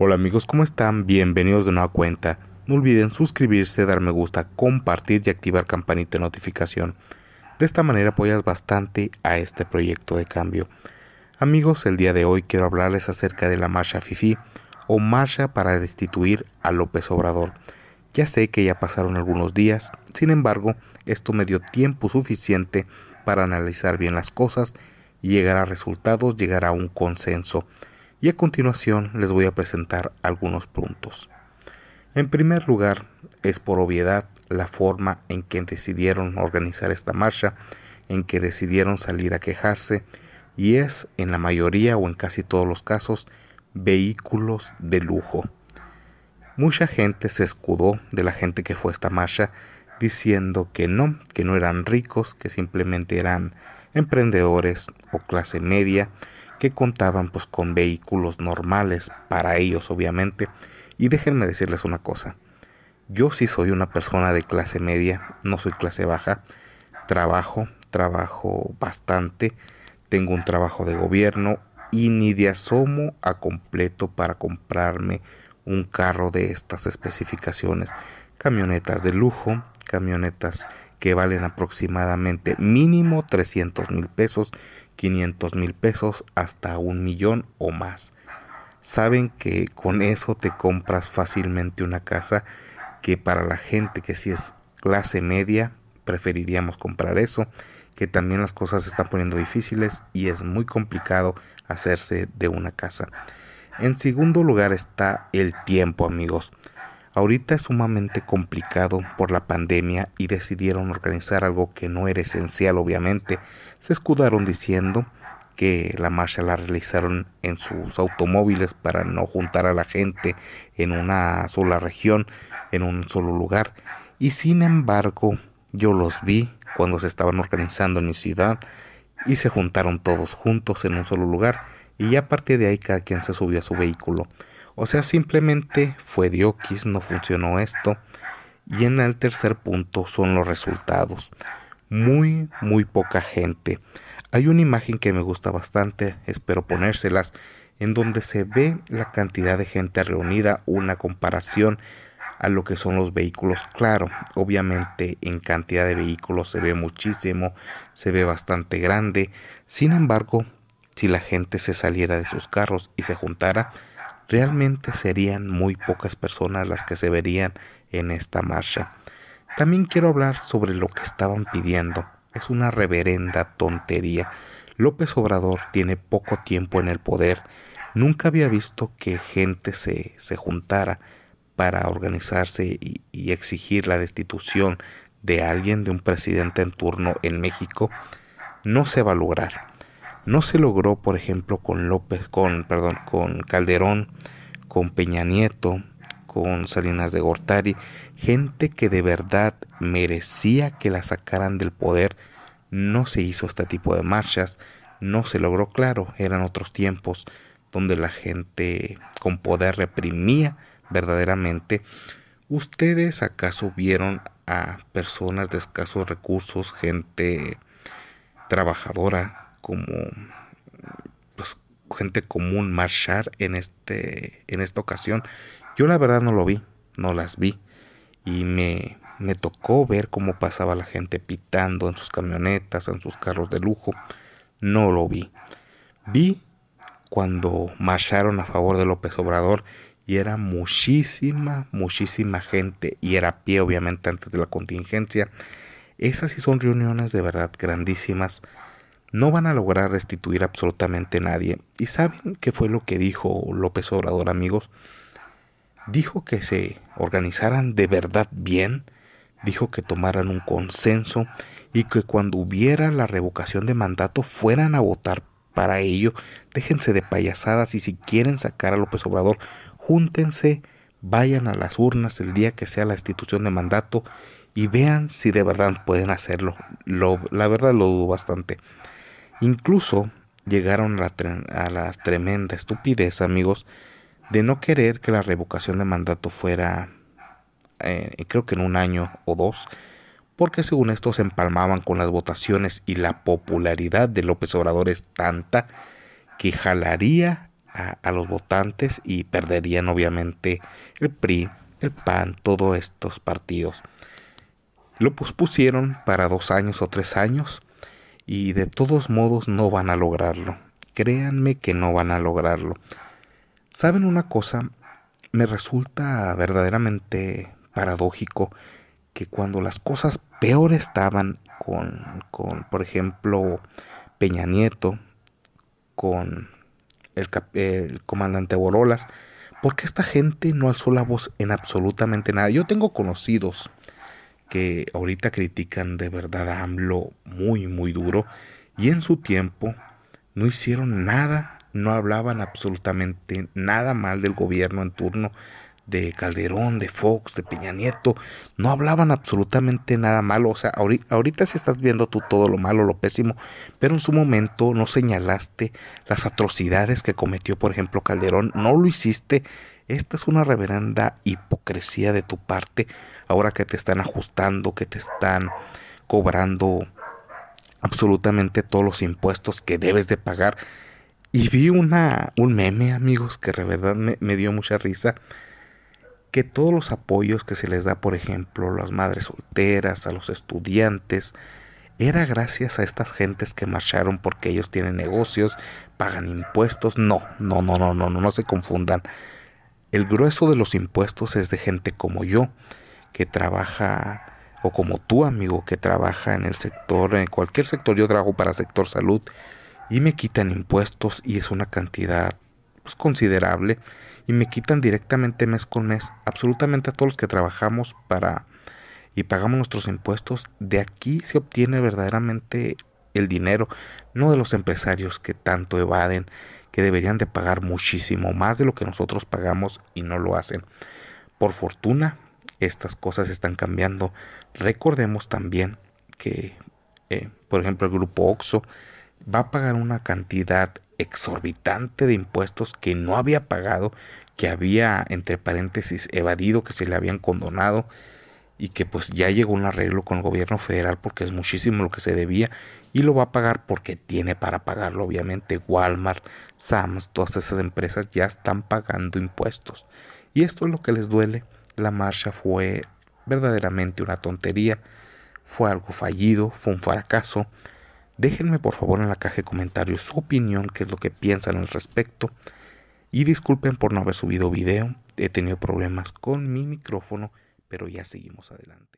Hola amigos, ¿cómo están? Bienvenidos de nueva cuenta. No olviden suscribirse, dar me gusta, compartir y activar campanita de notificación. De esta manera apoyas bastante a este proyecto de cambio. Amigos, el día de hoy quiero hablarles acerca de la marcha FIFI o marcha para destituir a López Obrador. Ya sé que ya pasaron algunos días, sin embargo, esto me dio tiempo suficiente para analizar bien las cosas y llegar a resultados, llegar a un consenso y a continuación les voy a presentar algunos puntos. En primer lugar, es por obviedad la forma en que decidieron organizar esta marcha, en que decidieron salir a quejarse, y es en la mayoría o en casi todos los casos vehículos de lujo. Mucha gente se escudó de la gente que fue a esta marcha diciendo que no, que no eran ricos, que simplemente eran emprendedores o clase media, que contaban pues con vehículos normales para ellos obviamente. Y déjenme decirles una cosa, yo sí soy una persona de clase media, no soy clase baja, trabajo, trabajo bastante, tengo un trabajo de gobierno y ni de asomo a completo para comprarme un carro de estas especificaciones. Camionetas de lujo, camionetas que valen aproximadamente mínimo 300 mil pesos 500 mil pesos hasta un millón o más. Saben que con eso te compras fácilmente una casa que para la gente que si sí es clase media preferiríamos comprar eso, que también las cosas se están poniendo difíciles y es muy complicado hacerse de una casa. En segundo lugar está el tiempo amigos. Ahorita es sumamente complicado por la pandemia y decidieron organizar algo que no era esencial, obviamente. Se escudaron diciendo que la marcha la realizaron en sus automóviles para no juntar a la gente en una sola región, en un solo lugar. Y sin embargo, yo los vi cuando se estaban organizando en mi ciudad y se juntaron todos juntos en un solo lugar y a partir de ahí cada quien se subió a su vehículo. O sea, simplemente fue Diokis, no funcionó esto. Y en el tercer punto son los resultados. Muy, muy poca gente. Hay una imagen que me gusta bastante, espero ponérselas, en donde se ve la cantidad de gente reunida, una comparación a lo que son los vehículos. Claro, obviamente en cantidad de vehículos se ve muchísimo, se ve bastante grande. Sin embargo, si la gente se saliera de sus carros y se juntara, realmente serían muy pocas personas las que se verían en esta marcha. También quiero hablar sobre lo que estaban pidiendo. Es una reverenda tontería. López Obrador tiene poco tiempo en el poder. Nunca había visto que gente se, juntara para organizarse y, y exigir la destitución de alguien, de un presidente en turno en México. No se va a lograr. No se logró, por ejemplo, con López, con, perdón, con Calderón, con Peña Nieto, con Salinas de Gortari, gente que de verdad merecía que la sacaran del poder, no se hizo este tipo de marchas, no se logró, claro, eran otros tiempos donde la gente con poder reprimía verdaderamente. ¿Ustedes acaso vieron a personas de escasos recursos, gente trabajadora, como pues, gente común marchar en, este, en esta ocasión. Yo la verdad no lo vi, no las vi. Y me, me tocó ver cómo pasaba la gente pitando en sus camionetas, en sus carros de lujo. No lo vi. Vi cuando marcharon a favor de López Obrador y era muchísima, muchísima gente y era a pie obviamente antes de la contingencia. Esas sí son reuniones de verdad grandísimas no van a lograr restituir absolutamente nadie. ¿Y saben qué fue lo que dijo López Obrador, amigos? Dijo que se organizaran de verdad bien, dijo que tomaran un consenso y que cuando hubiera la revocación de mandato fueran a votar para ello. Déjense de payasadas y si quieren sacar a López Obrador, júntense, vayan a las urnas el día que sea la institución de mandato y vean si de verdad pueden hacerlo. la verdad lo dudo bastante. Incluso llegaron a la, tremenda estupidez, amigos, de no querer que la revocación de mandato fuera, eh, creo que en un año o dos, porque según esto se empalmaban con las votaciones y la popularidad de López Obrador es tanta que jalaría a, a, los votantes y perderían obviamente el PRI, el PAN, todos estos partidos. Lo pospusieron para dos años o tres años y de todos modos no van a lograrlo. Créanme que no van a lograrlo. ¿Saben una cosa? Me resulta verdaderamente paradójico que cuando las cosas peor estaban con, con por ejemplo, Peña Nieto, con el, el comandante Borolas, porque esta gente no alzó la voz en absolutamente nada. Yo tengo conocidos que ahorita critican de verdad a AMLO muy, muy duro. Y en su tiempo no hicieron nada, no hablaban absolutamente nada mal del gobierno en turno de Calderón, de Fox, de Peña Nieto, no hablaban absolutamente nada malo. O sea, ahorita, ahorita sí estás viendo tú todo lo malo, lo pésimo, pero en su momento no señalaste las atrocidades que cometió, por ejemplo, Calderón, no lo hiciste esta es una reverenda hipocresía de tu parte ahora que te están ajustando, que te están cobrando absolutamente todos los impuestos que debes de pagar. Y vi una, un meme, amigos, que de verdad me, dio mucha risa, que todos los apoyos que se les da, por ejemplo, a las madres solteras, a los estudiantes, era gracias a estas gentes que marcharon porque ellos tienen negocios, pagan impuestos. No, no, no, no, no, no, no se confundan. El grueso de los impuestos es de gente como yo, que trabaja, o como tu amigo, que trabaja en el sector, en cualquier sector, yo trabajo para sector salud, y me quitan impuestos y es una cantidad pues, considerable, y me quitan directamente mes con mes, absolutamente a todos los que trabajamos para y pagamos nuestros impuestos, de aquí se obtiene verdaderamente el dinero, no de los empresarios que tanto evaden que deberían de pagar muchísimo más de lo que nosotros pagamos y no lo hacen. Por fortuna, estas cosas están cambiando. Recordemos también que, eh, por ejemplo, el grupo OXO va a pagar una cantidad exorbitante de impuestos que no había pagado, que había, entre paréntesis, evadido, que se le habían condonado y que pues ya llegó un arreglo con el gobierno federal porque es muchísimo lo que se debía y lo va a pagar porque tiene para pagarlo. Obviamente Walmart, Sams, todas esas empresas ya están pagando impuestos. Y esto es lo que les duele. La marcha fue verdaderamente una tontería. Fue algo fallido, fue un fracaso. Déjenme por favor en la caja de comentarios su opinión, qué es lo que piensan al respecto. Y disculpen por no haber subido video. He tenido problemas con mi micrófono, pero ya seguimos adelante.